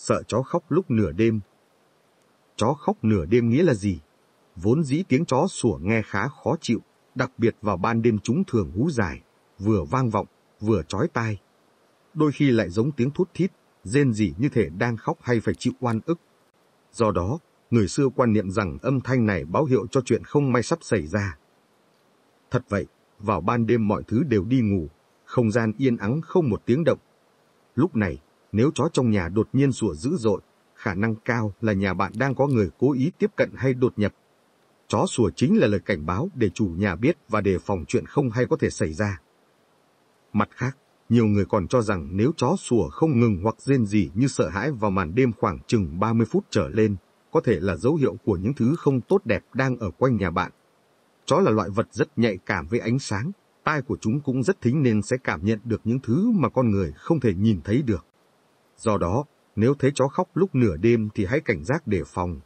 sợ chó khóc lúc nửa đêm. Chó khóc nửa đêm nghĩa là gì? Vốn dĩ tiếng chó sủa nghe khá khó chịu, đặc biệt vào ban đêm chúng thường hú dài, vừa vang vọng, vừa chói tai. Đôi khi lại giống tiếng thút thít, rên rỉ như thể đang khóc hay phải chịu oan ức. Do đó, người xưa quan niệm rằng âm thanh này báo hiệu cho chuyện không may sắp xảy ra. Thật vậy, vào ban đêm mọi thứ đều đi ngủ, không gian yên ắng không một tiếng động. Lúc này, nếu chó trong nhà đột nhiên sủa dữ dội, khả năng cao là nhà bạn đang có người cố ý tiếp cận hay đột nhập. Chó sủa chính là lời cảnh báo để chủ nhà biết và đề phòng chuyện không hay có thể xảy ra. Mặt khác, nhiều người còn cho rằng nếu chó sủa không ngừng hoặc rên rỉ như sợ hãi vào màn đêm khoảng chừng 30 phút trở lên, có thể là dấu hiệu của những thứ không tốt đẹp đang ở quanh nhà bạn. Chó là loại vật rất nhạy cảm với ánh sáng, tai của chúng cũng rất thính nên sẽ cảm nhận được những thứ mà con người không thể nhìn thấy được. Do đó, nếu thấy chó khóc lúc nửa đêm thì hãy cảnh giác đề phòng.